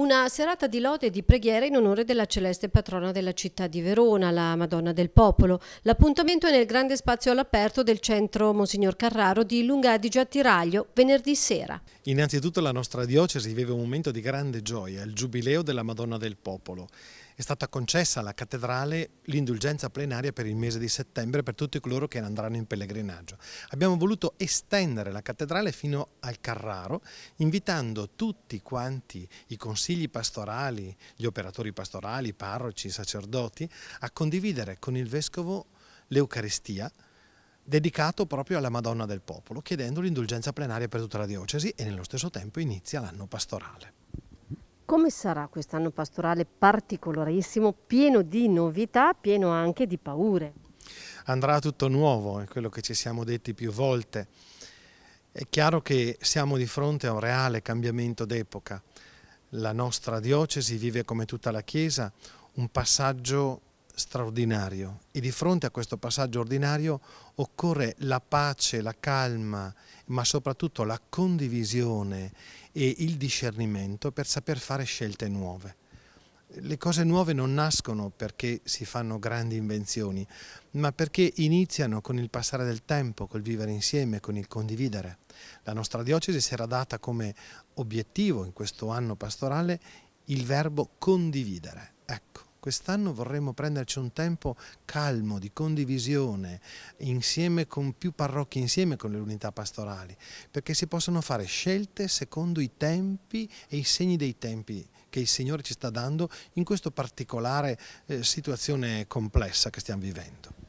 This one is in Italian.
Una serata di lode e di preghiera in onore della celeste patrona della città di Verona, la Madonna del Popolo. L'appuntamento è nel grande spazio all'aperto del centro Monsignor Carraro di Lunga a Tiraglio, venerdì sera. Innanzitutto la nostra diocesi vive un momento di grande gioia, il giubileo della Madonna del Popolo è stata concessa alla cattedrale l'indulgenza plenaria per il mese di settembre per tutti coloro che andranno in pellegrinaggio. Abbiamo voluto estendere la cattedrale fino al Carraro, invitando tutti quanti i consigli pastorali, gli operatori pastorali, parroci, sacerdoti, a condividere con il Vescovo l'Eucaristia, dedicato proprio alla Madonna del Popolo, chiedendo l'indulgenza plenaria per tutta la diocesi e nello stesso tempo inizia l'anno pastorale. Come sarà quest'anno pastorale particolarissimo, pieno di novità, pieno anche di paure? Andrà tutto nuovo, è quello che ci siamo detti più volte. È chiaro che siamo di fronte a un reale cambiamento d'epoca. La nostra diocesi vive come tutta la Chiesa un passaggio straordinario e di fronte a questo passaggio ordinario occorre la pace, la calma, ma soprattutto la condivisione e il discernimento per saper fare scelte nuove. Le cose nuove non nascono perché si fanno grandi invenzioni, ma perché iniziano con il passare del tempo, col vivere insieme, con il condividere. La nostra diocesi si era data come obiettivo in questo anno pastorale il verbo condividere. Ecco, Quest'anno vorremmo prenderci un tempo calmo, di condivisione, insieme con più parrocchi, insieme con le unità pastorali, perché si possono fare scelte secondo i tempi e i segni dei tempi che il Signore ci sta dando in questa particolare eh, situazione complessa che stiamo vivendo.